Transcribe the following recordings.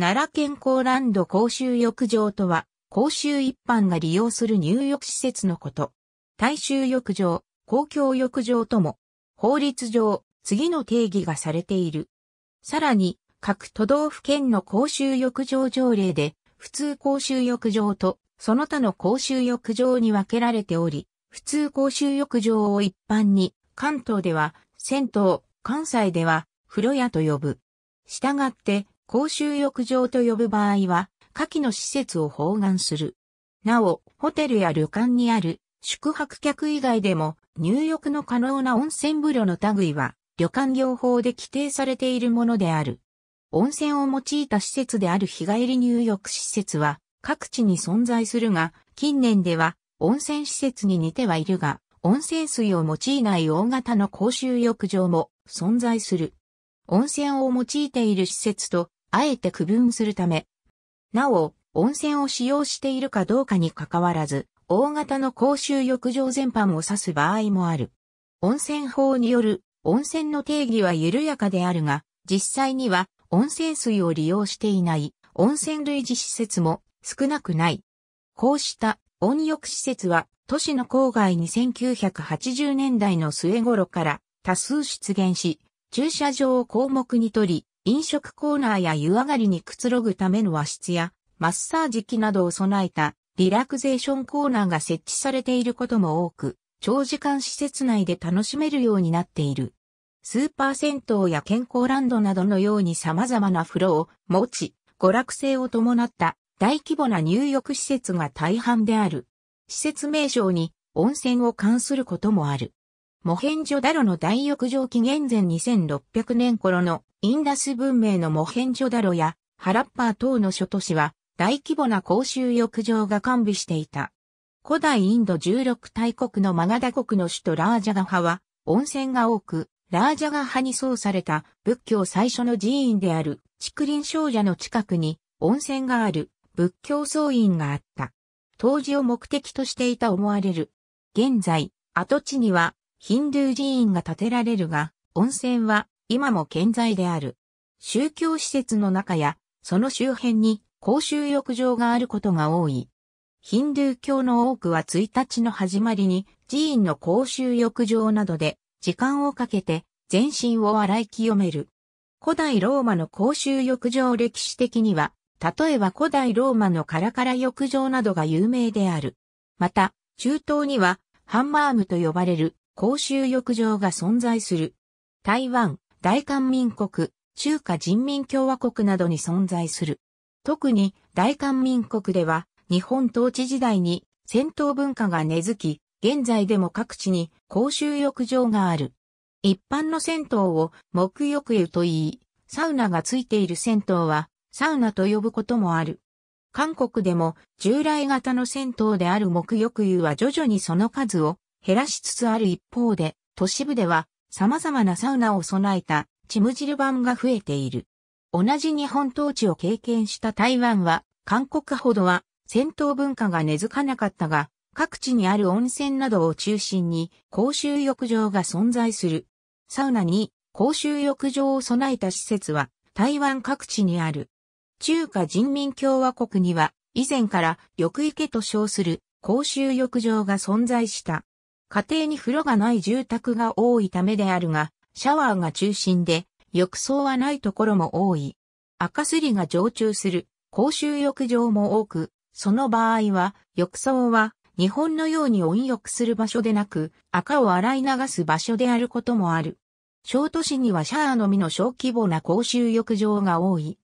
奈良県高ランド公衆浴場とは、公衆一般が利用する入浴施設のこと。大衆浴場、公共浴場とも、法律上、次の定義がされている。さらに、各都道府県の公衆浴場条例で、普通公衆浴場と、その他の公衆浴場に分けられており、普通公衆浴場を一般に、関東では、銭湯、関西では、風呂屋と呼ぶ。したがって、公衆浴場と呼ぶ場合は、下記の施設を包含する。なお、ホテルや旅館にある宿泊客以外でも入浴の可能な温泉風呂の類は旅館業法で規定されているものである。温泉を用いた施設である日帰り入浴施設は各地に存在するが、近年では温泉施設に似てはいるが、温泉水を用いない大型の公衆浴場も存在する。温泉を用いている施設とあえて区分するため。なお、温泉を使用しているかどうかにかかわらず、大型の公衆浴場全般を指す場合もある。温泉法による温泉の定義は緩やかであるが、実際には温泉水を利用していない温泉類似施設も少なくない。こうした温浴施設は都市の郊外に1980年代の末頃から多数出現し、駐車場を項目にとり、飲食コーナーや湯上がりにくつろぐための和室やマッサージ機などを備えたリラクゼーションコーナーが設置されていることも多く、長時間施設内で楽しめるようになっている。スーパー銭湯や健康ランドなどのように様々な風呂を持ち、娯楽性を伴った大規模な入浴施設が大半である。施設名称に温泉を関することもある。モヘンジョダロの大浴場紀元前2600年頃のインダス文明のモヘンジョダロやハラッパー等の諸都市は大規模な公衆浴場が完備していた。古代インド16大国のマガダ国の首都ラージャガ派は温泉が多く、ラージャガ派に葬された仏教最初の寺院である竹林少女の近くに温泉がある仏教僧院があった。当時を目的としていた思われる。現在、跡地にはヒンドゥー寺院が建てられるが、温泉は今も健在である。宗教施設の中や、その周辺に公衆浴場があることが多い。ヒンドゥー教の多くは1日の始まりに寺院の公衆浴場などで時間をかけて全身を洗い清める。古代ローマの公衆浴場歴史的には、例えば古代ローマのカラカラ浴場などが有名である。また、中東にはハンマームと呼ばれる公衆浴場が存在する。台湾、大韓民国、中華人民共和国などに存在する。特に大韓民国では日本統治時代に戦闘文化が根付き、現在でも各地に公衆浴場がある。一般の銭湯を沐浴湯と言い、サウナがついている銭湯はサウナと呼ぶこともある。韓国でも従来型の銭湯である沐浴湯は徐々にその数を減らしつつある一方で、都市部では様々なサウナを備えたチムジル版が増えている。同じ日本統治を経験した台湾は、韓国ほどは戦闘文化が根付かなかったが、各地にある温泉などを中心に公衆浴場が存在する。サウナに公衆浴場を備えた施設は台湾各地にある。中華人民共和国には以前から浴池と称する公衆浴場が存在した。家庭に風呂がない住宅が多いためであるが、シャワーが中心で、浴槽はないところも多い。赤すりが常駐する公衆浴場も多く、その場合は、浴槽は日本のように温浴する場所でなく、赤を洗い流す場所であることもある。小都市にはシャアのみの小規模な公衆浴場が多い。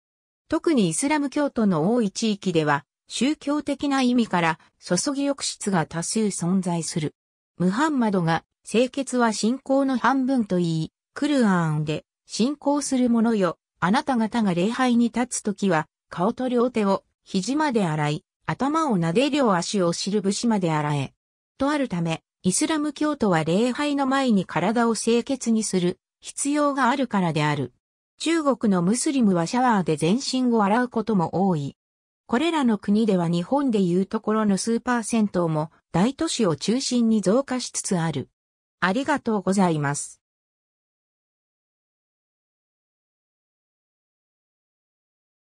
特にイスラム教徒の多い地域では、宗教的な意味から、注ぎ浴室が多数存在する。ムハンマドが、清潔は信仰の半分と言い、クルアンで、信仰する者よ、あなた方が礼拝に立つときは、顔と両手を、肘まで洗い、頭を撫で両足を汁節まで洗え。とあるため、イスラム教徒は礼拝の前に体を清潔にする必要があるからである。中国のムスリムはシャワーで全身を洗うことも多い。これらの国では日本でいうところの数パーセントも大都市を中心に増加しつつある。ありがとうございます。